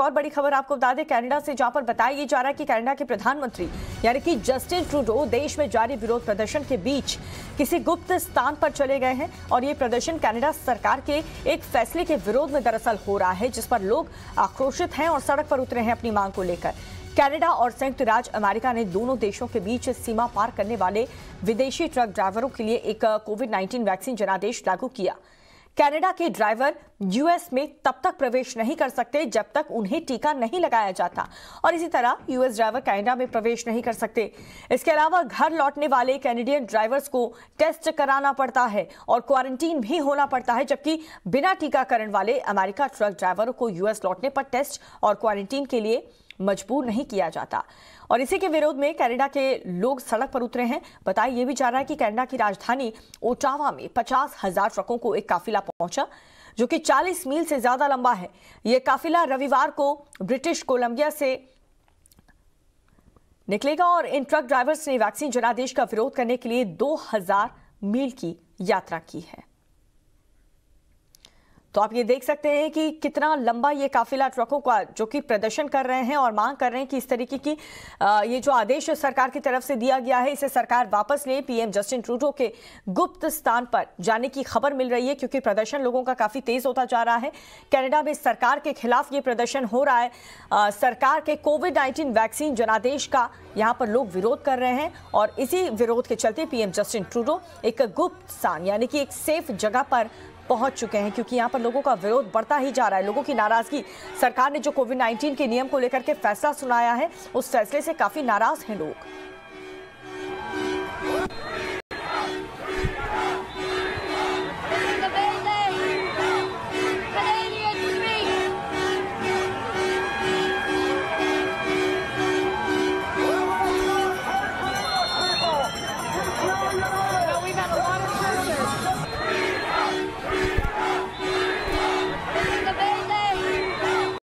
और बड़ी खबर आपको बता दें कनाडा से जहां पर बताया ये जा रहा है कि कनाडा के प्रधानमंत्री यानी कि जस्टिन ट्रूडो देश में जारी विरोध प्रदर्शन के बीच किसी गुप्त स्थान पर चले गए हैं और ये प्रदर्शन कनाडा सरकार के एक फैसले के विरोध में दरअसल हो रहा है जिस पर लोग आक्रोशित हैं और सड़क पर उतरे हैं अपनी मांग को लेकर कनाडा और संयुक्त राज्य अमेरिका ने दोनों देशों के बीच सीमा पार करने वाले विदेशी ट्रक ड्राइवरों के लिए एक कोविड 19 वैक्सीन जनादेश लागू किया कनाडा के ड्राइवर यूएस में तब तक प्रवेश नहीं कर सकते जब तक उन्हें टीका नहीं लगाया जाता और इसी तरह यूएस ड्राइवर कनाडा में प्रवेश नहीं कर सकते इसके अलावा घर लौटने वाले कैनेडियन ड्राइवर्स को टेस्ट कराना पड़ता है और क्वारंटीन भी होना पड़ता है जबकि बिना टीकाकरण वाले अमेरिका ट्रक ड्राइवरों को यूएस लौटने पर टेस्ट और क्वारंटीन के लिए मजबूर नहीं किया जाता और इसी के विरोध में कनाडा के लोग सड़क पर उतरे हैं बताया ये भी जा रहा है कि कनाडा की राजधानी ओटावा में पचास हजार ट्रकों को एक काफिला पहुंचा जो कि 40 मील से ज्यादा लंबा है यह काफिला रविवार को ब्रिटिश कोलंबिया से निकलेगा और इन ट्रक ड्राइवर्स ने वैक्सीन जनादेश का विरोध करने के लिए 2000 मील की यात्रा की है तो आप ये देख सकते हैं कि कितना लंबा ये काफिला ट्रकों का जो कि प्रदर्शन कर रहे हैं और मांग कर रहे हैं कि इस तरीके की ये जो आदेश सरकार की तरफ से दिया गया है इसे सरकार वापस ले पीएम जस्टिन ट्रूडो के गुप्त स्थान पर जाने की खबर मिल रही है क्योंकि प्रदर्शन लोगों का काफी तेज होता जा रहा है कैनेडा में सरकार के खिलाफ ये प्रदर्शन हो रहा है आ, सरकार के कोविड नाइन्टीन वैक्सीन जनादेश का यहाँ पर लोग विरोध कर रहे हैं और इसी विरोध के चलते पीएम जस्टिन ट्रूडो एक गुप्त स्थान यानी कि एक सेफ जगह पर पहुंच चुके हैं क्योंकि यहाँ पर लोगों का विरोध बढ़ता ही जा रहा है लोगों की नाराजगी सरकार ने जो कोविड नाइन्टीन के नियम को लेकर के फैसला सुनाया है उस फैसले से काफ़ी नाराज हैं लोग